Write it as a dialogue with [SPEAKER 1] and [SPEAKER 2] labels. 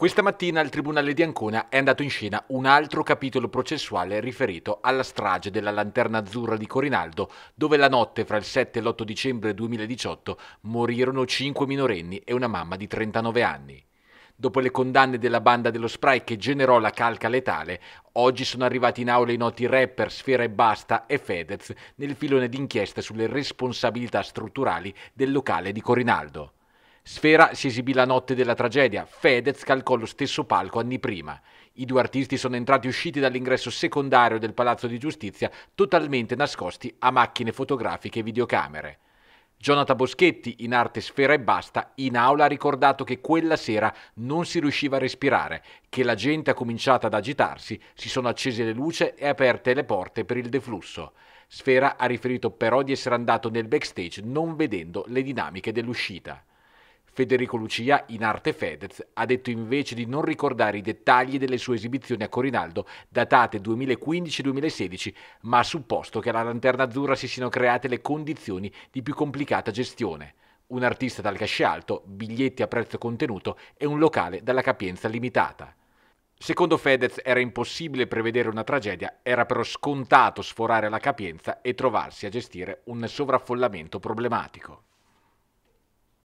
[SPEAKER 1] Questa mattina al Tribunale di Ancona è andato in scena un altro capitolo processuale riferito alla strage della Lanterna Azzurra di Corinaldo, dove la notte fra il 7 e l'8 dicembre 2018 morirono 5 minorenni e una mamma di 39 anni. Dopo le condanne della banda dello spray che generò la calca letale, oggi sono arrivati in aula i noti rapper Sfera e Basta e Fedez nel filone d'inchiesta sulle responsabilità strutturali del locale di Corinaldo. Sfera si esibì la notte della tragedia, Fedez calcò lo stesso palco anni prima. I due artisti sono entrati e usciti dall'ingresso secondario del Palazzo di Giustizia totalmente nascosti a macchine fotografiche e videocamere. Jonathan Boschetti, in arte Sfera e Basta, in aula ha ricordato che quella sera non si riusciva a respirare, che la gente ha cominciato ad agitarsi, si sono accese le luci e aperte le porte per il deflusso. Sfera ha riferito però di essere andato nel backstage non vedendo le dinamiche dell'uscita. Federico Lucia, in arte Fedez, ha detto invece di non ricordare i dettagli delle sue esibizioni a Corinaldo, datate 2015-2016, ma ha supposto che alla Lanterna Azzurra si siano create le condizioni di più complicata gestione. Un artista dal casce alto, biglietti a prezzo contenuto e un locale dalla capienza limitata. Secondo Fedez era impossibile prevedere una tragedia, era però scontato sforare la capienza e trovarsi a gestire un sovraffollamento problematico.